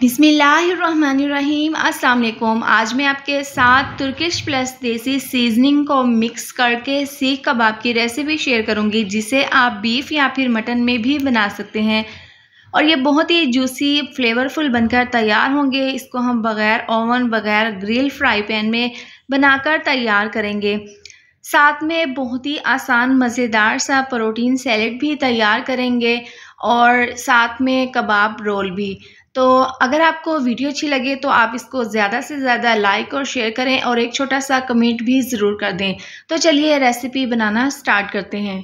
बिसमीम् अल्लाम आज मैं आपके साथ तुर्किश प्लस देसी सीजनिंग को मिक्स करके सीख कबाब की रेसिपी शेयर करूंगी जिसे आप बीफ़ या फिर मटन में भी बना सकते हैं और ये बहुत ही जूसी फ्लेवरफुल बनकर तैयार होंगे इसको हम बग़ैर ओवन बग़ैर ग्रिल फ्राई पैन में बनाकर तैयार करेंगे साथ में बहुत ही आसान मज़ेदार सा प्रोटीन सैलड भी तैयार करेंगे और साथ में कबाब रोल भी तो अगर आपको वीडियो अच्छी लगे तो आप इसको ज़्यादा से ज़्यादा लाइक और शेयर करें और एक छोटा सा कमेंट भी ज़रूर कर दें तो चलिए रेसिपी बनाना स्टार्ट करते हैं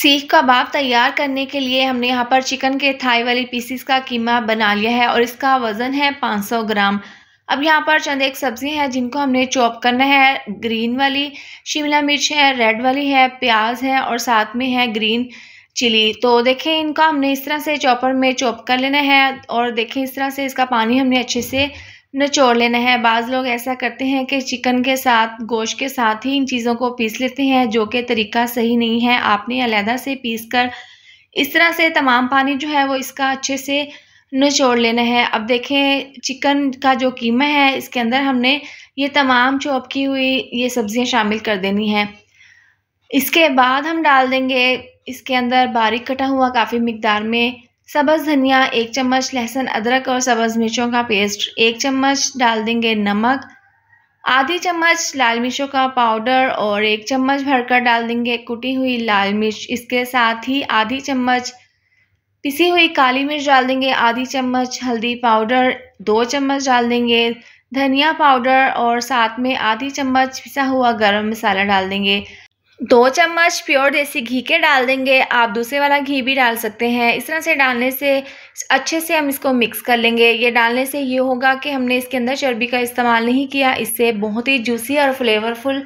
सीख कबाब तैयार करने के लिए हमने यहाँ पर चिकन के थाई वाली पीसीस का कीमा बना लिया है और इसका वज़न है 500 ग्राम अब यहाँ पर चंद एक सब्ज़ियाँ हैं जिनको हमने चॉप करना है ग्रीन वाली शिमला मिर्च है रेड वाली है प्याज है और साथ में है ग्रीन चिली तो देखें इनका हमने इस तरह से चॉपर में चॉप कर लेना है और देखें इस तरह से इसका पानी हमने अच्छे से निचोड़ लेना है बाज़ लोग ऐसा करते हैं कि चिकन के साथ गोश्त के साथ ही इन चीज़ों को पीस लेते हैं जो कि तरीका सही नहीं है आपने अलहदा से पीस कर इस तरह से तमाम पानी जो है वो इसका अच्छे से निचोड़ लेना है अब देखें चिकन का जो कीमा है इसके अंदर हमने ये तमाम चौप की हुई ये सब्ज़ियाँ शामिल कर देनी है इसके बाद हम डाल देंगे इसके अंदर बारीक कटा हुआ काफ़ी मकदार में सब्ज़ धनिया एक चम्मच लहसुन अदरक और सब्ज़ मिर्चों का पेस्ट एक चम्मच डाल देंगे नमक आधी चम्मच लाल मिर्चों का पाउडर और एक चम्मच भरकर डाल देंगे कुटी हुई लाल मिर्च इसके साथ ही आधी चम्मच पिसी हुई काली मिर्च डाल देंगे आधी चम्मच हल्दी पाउडर दो चम्मच डाल देंगे धनिया पाउडर और साथ में आधी चम्मच पिसा हुआ गर्म मसाला डाल देंगे दो चम्मच प्योर देसी घी के डाल देंगे आप दूसरे वाला घी भी डाल सकते हैं इस तरह से डालने से अच्छे से हम इसको मिक्स कर लेंगे ये डालने से ये होगा कि हमने इसके अंदर चर्बी का इस्तेमाल नहीं किया इससे बहुत ही जूसी और फ्लेवरफुल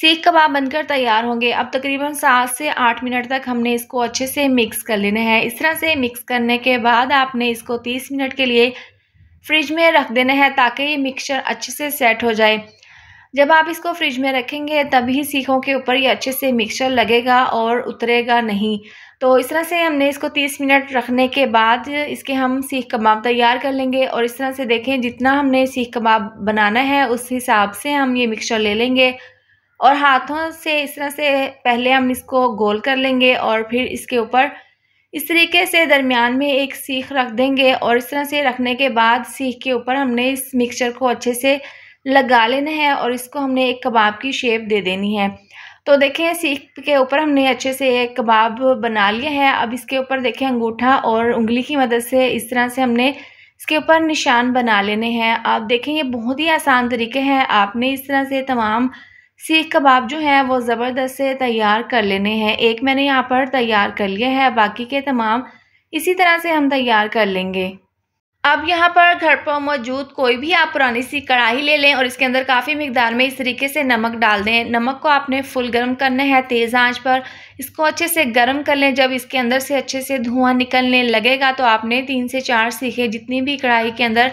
सीख कबाब बनकर तैयार होंगे अब तकरीबन सात से आठ मिनट तक हमने इसको अच्छे से मिक्स कर लेना है इस तरह से मिक्स करने के बाद आपने इसको तीस मिनट के लिए फ्रिज में रख देना है ताकि ये मिक्सचर अच्छे से सेट हो जाए जब आप इसको फ्रिज में रखेंगे तभी सीखों के ऊपर ये अच्छे से मिक्सचर लगेगा और उतरेगा नहीं तो इस तरह से हमने इसको 30 मिनट रखने के बाद इसके हम सीख कबाब तैयार कर लेंगे और इस तरह से देखें जितना हमने सीख कबाब बनाना है उस हिसाब से हम ये मिक्सचर ले लेंगे और हाथों से इस तरह से पहले हम इसको गोल कर लेंगे और फिर इसके ऊपर इस तरीके से दरमियान में एक सीख रख देंगे और इस तरह से रखने के बाद सीख के ऊपर हमने इस मिक्सचर को अच्छे से लगा लेना है और इसको हमने एक कबाब की शेप दे देनी है तो देखें सीख के ऊपर हमने अच्छे से एक कबाब बना लिया है अब इसके ऊपर देखें अंगूठा और उंगली की मदद से इस तरह से हमने इसके ऊपर निशान बना लेने हैं आप देखें ये बहुत ही आसान तरीके हैं आपने इस तरह से तमाम सीख कबाब जो हैं वो ज़बरदस्त से तैयार कर लेने हैं एक मैंने यहाँ पर तैयार कर लिया है बाकी के तमाम इसी तरह से हम तैयार कर लेंगे अब यहाँ पर घर पर मौजूद कोई भी आप पुरानी सी कढ़ाई ले लें और इसके अंदर काफ़ी मकदार में इस तरीके से नमक डाल दें नमक को आपने फुल गर्म करना है तेज़ आंच पर इसको अच्छे से गर्म कर लें जब इसके अंदर से अच्छे से धुआं निकलने लगेगा तो आपने तीन से चार सीखे जितनी भी कढ़ाई के अंदर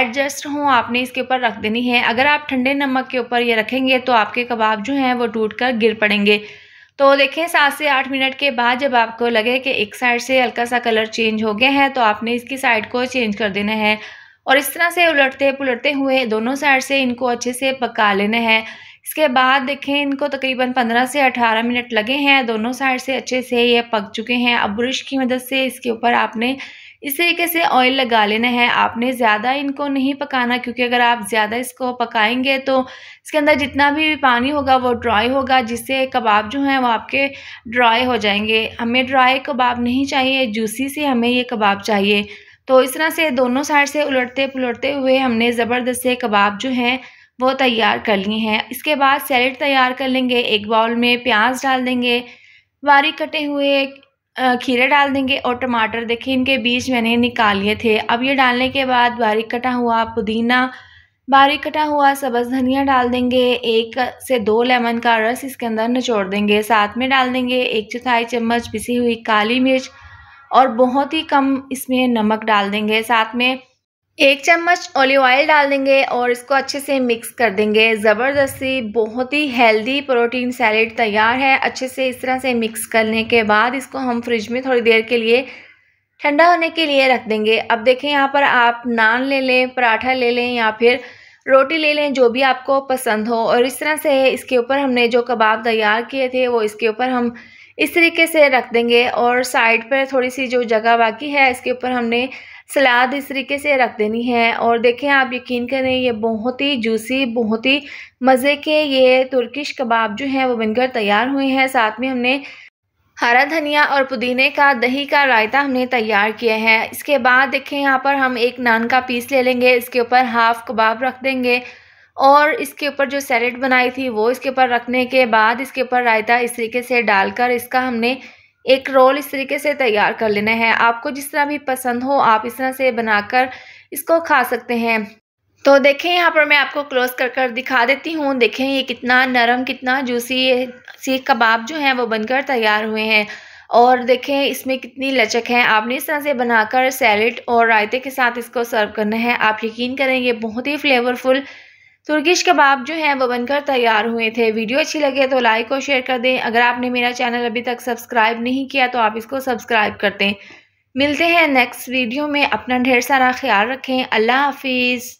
एडजस्ट हों आपने इसके ऊपर रख देनी है अगर आप ठंडे नमक के ऊपर ये रखेंगे तो आपके कबाब जो हैं वो टूट कर गिर पड़ेंगे तो देखें सात से आठ मिनट के बाद जब आपको लगे कि एक साइड से हल्का सा कलर चेंज हो गया है तो आपने इसकी साइड को चेंज कर देना है और इस तरह से उलटते पुलटते हुए दोनों साइड से इनको अच्छे से पका लेना है इसके बाद देखें इनको तकरीबन 15 से 18 मिनट लगे हैं दोनों साइड से अच्छे से ये पक चुके हैं अब ब्रश की मदद से इसके ऊपर आपने इस तरीके से ऑयल लगा लेना है आपने ज़्यादा इनको नहीं पकाना क्योंकि अगर आप ज़्यादा इसको पकाएंगे तो इसके अंदर जितना भी पानी होगा वो ड्राई होगा जिससे कबाब जो हैं वो आपके ड्राई हो जाएंगे हमें ड्राई कबाब नहीं चाहिए जूसी से हमें ये कबाब चाहिए तो इस तरह से दोनों साइड से उलटते पुलटते हुए हमने ज़बरदस्त से कबाब जो हैं वो तैयार कर लिए हैं इसके बाद सैलड तैयार कर लेंगे एक बाउल में प्याज डाल देंगे बारीक कटे हुए खीरे डाल देंगे और टमाटर देखिए इनके बीज मैंने निकाल लिए थे अब ये डालने के बाद बारीक कटा हुआ पुदीना बारीक कटा हुआ सब्ज़ धनिया डाल देंगे एक से दो लेमन का रस इसके अंदर निचोड़ देंगे साथ में डाल देंगे एक चौथाई चम्मच पिसी हुई काली मिर्च और बहुत ही कम इसमें नमक डाल देंगे साथ में एक चम्मच ओलिव ऑयल डाल देंगे और इसको अच्छे से मिक्स कर देंगे ज़बरदस्ती बहुत ही हेल्दी प्रोटीन सैलेड तैयार है अच्छे से इस तरह से मिक्स करने के बाद इसको हम फ्रिज में थोड़ी देर के लिए ठंडा होने के लिए रख देंगे अब देखें यहाँ पर आप नान ले लें पराठा ले लें या फिर रोटी ले लें जो भी आपको पसंद हो और इस तरह से इसके ऊपर हमने जो कबाब तैयार किए थे वो इसके ऊपर हम इस तरीके से रख देंगे और साइड पर थोड़ी सी जो जगह बाकी है इसके ऊपर हमने सलाद इस तरीके से रख देनी है और देखें आप यकीन करें ये बहुत ही जूसी बहुत ही मज़े के ये तुर्किश कबाब जो हैं वो बनकर तैयार हुए हैं साथ में हमने हरा धनिया और पुदीने का दही का रायता हमने तैयार किया है इसके बाद देखें यहाँ पर हम एक नान का पीस ले लेंगे इसके ऊपर हाफ कबाब रख देंगे और इसके ऊपर जो सैलेड बनाई थी वो इसके ऊपर रखने के बाद इसके ऊपर रायता इस तरीके से डालकर इसका हमने एक रोल इस तरीके से तैयार कर लेना है आपको जिस तरह भी पसंद हो आप इस तरह से बनाकर इसको खा सकते हैं तो देखें यहाँ पर मैं आपको क्लोज कर कर दिखा देती हूँ देखें ये कितना नरम कितना जूसी सीख कबाब जो हैं वो बनकर तैयार हुए हैं और देखें इसमें कितनी लचक है आपने इस तरह से बनाकर सैलड और रायते के साथ इसको सर्व करना है आप यकीन करें ये बहुत ही फ्लेवरफुल तुर्किश कबाब जो हैं वो बनकर तैयार हुए थे वीडियो अच्छी लगे तो लाइक और शेयर कर दें अगर आपने मेरा चैनल अभी तक सब्सक्राइब नहीं किया तो आप इसको सब्सक्राइब कर दें मिलते हैं नेक्स्ट वीडियो में अपना ढेर सारा ख्याल रखें अल्लाह हाफिज़